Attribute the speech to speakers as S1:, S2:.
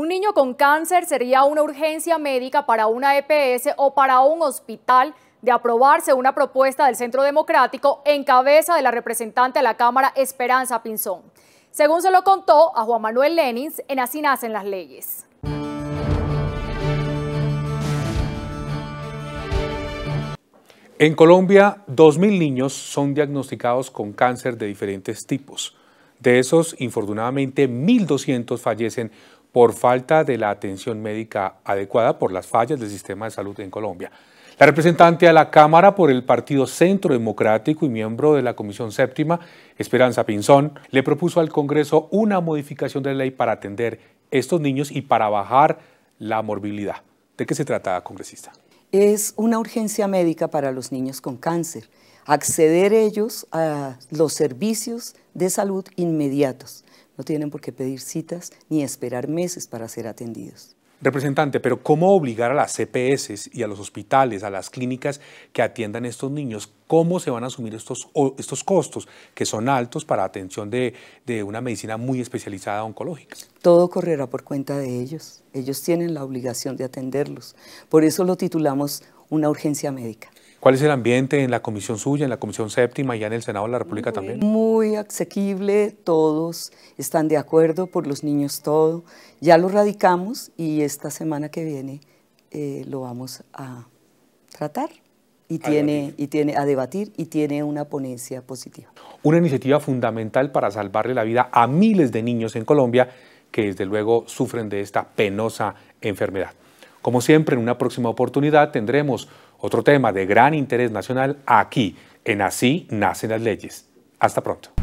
S1: Un niño con cáncer sería una urgencia médica para una EPS o para un hospital de aprobarse una propuesta del Centro Democrático en cabeza de la representante de la Cámara Esperanza Pinzón. Según se lo contó a Juan Manuel Lenin, en Así nacen las leyes.
S2: En Colombia, 2.000 niños son diagnosticados con cáncer de diferentes tipos. De esos, infortunadamente, 1.200 fallecen por falta de la atención médica adecuada por las fallas del sistema de salud en Colombia. La representante a la Cámara por el Partido Centro Democrático y miembro de la Comisión Séptima, Esperanza Pinzón, le propuso al Congreso una modificación de la ley para atender estos niños y para bajar la morbilidad. ¿De qué se trata, congresista?
S3: es una urgencia médica para los niños con cáncer, acceder ellos a los servicios de salud inmediatos. No tienen por qué pedir citas ni esperar meses para ser atendidos.
S2: Representante, pero ¿cómo obligar a las CPS y a los hospitales, a las clínicas que atiendan a estos niños? ¿Cómo se van a asumir estos, estos costos que son altos para atención de, de una medicina muy especializada oncológica?
S3: Todo correrá por cuenta de ellos. Ellos tienen la obligación de atenderlos. Por eso lo titulamos una urgencia médica.
S2: ¿Cuál es el ambiente en la comisión suya, en la comisión séptima y ya en el Senado de la República también?
S3: Muy asequible, todos están de acuerdo, por los niños todo. Ya lo radicamos y esta semana que viene eh, lo vamos a tratar
S1: y tiene,
S3: y tiene a debatir y tiene una ponencia positiva. Una
S2: iniciativa fundamental para salvarle la vida a miles de niños en Colombia que desde luego sufren de esta penosa enfermedad. Como siempre, en una próxima oportunidad tendremos otro tema de gran interés nacional aquí, en Así Nacen las Leyes. Hasta pronto.